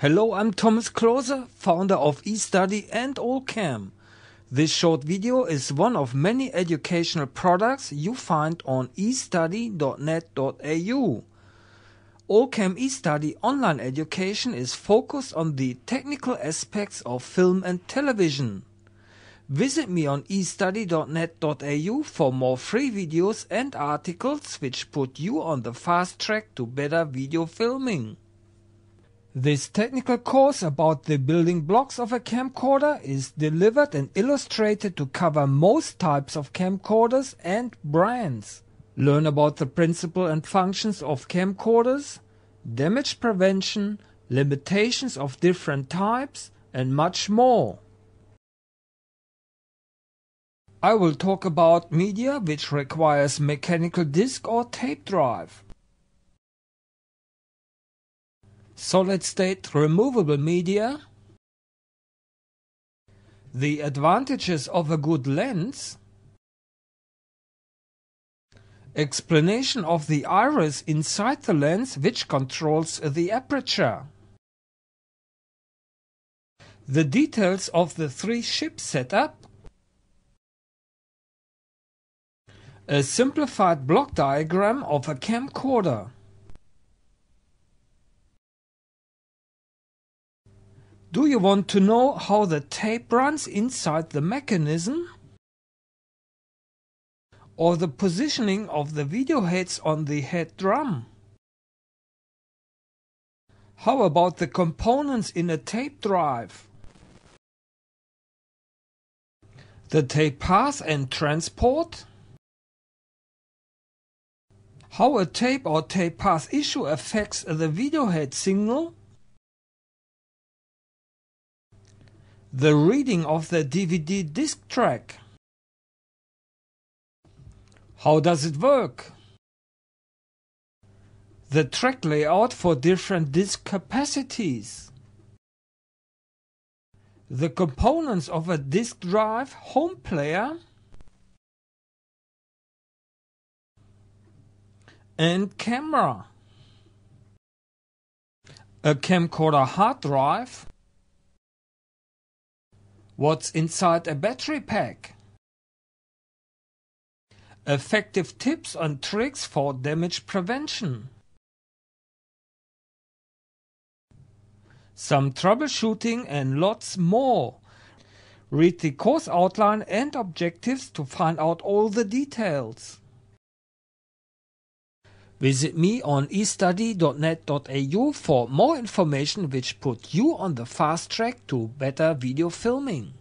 Hello, I'm Thomas Klose, founder of eStudy and Allcam. This short video is one of many educational products you find on estudy.net.au. Allcam eStudy online education is focused on the technical aspects of film and television. Visit me on estudy.net.au for more free videos and articles which put you on the fast track to better video filming. This technical course about the building blocks of a camcorder is delivered and illustrated to cover most types of camcorders and brands. Learn about the principle and functions of camcorders, damage prevention, limitations of different types, and much more. I will talk about media which requires mechanical disk or tape drive. solid-state removable media, the advantages of a good lens, explanation of the iris inside the lens which controls the aperture, the details of the three-ship setup, a simplified block diagram of a camcorder. Do you want to know how the tape runs inside the mechanism? Or the positioning of the video heads on the head drum? How about the components in a tape drive? The tape path and transport? How a tape or tape path issue affects the video head signal? the reading of the DVD disc track. How does it work? The track layout for different disk capacities. The components of a disk drive home player. And camera. A camcorder hard drive. What's inside a battery pack? Effective tips and tricks for damage prevention. Some troubleshooting and lots more. Read the course outline and objectives to find out all the details. Visit me on estudy.net.au for more information which put you on the fast track to better video filming.